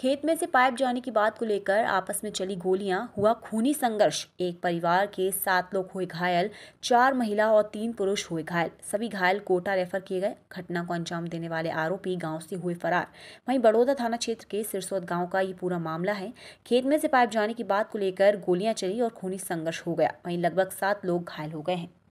खेत में से पाइप जाने की बात को लेकर आपस में चली गोलियां हुआ खूनी संघर्ष एक परिवार के सात लोग हुए घायल चार महिला और तीन पुरुष हुए घायल सभी घायल कोटा रेफर किए गए घटना को अंजाम देने वाले आरोपी गांव से हुए फरार वहीं बड़ौदा थाना क्षेत्र के सिरसोद गांव का ये पूरा मामला है खेत में से पाइप जाने की बात को लेकर गोलियां चली और खूनी संघर्ष हो गया वहीं लगभग सात लोग घायल हो गए हैं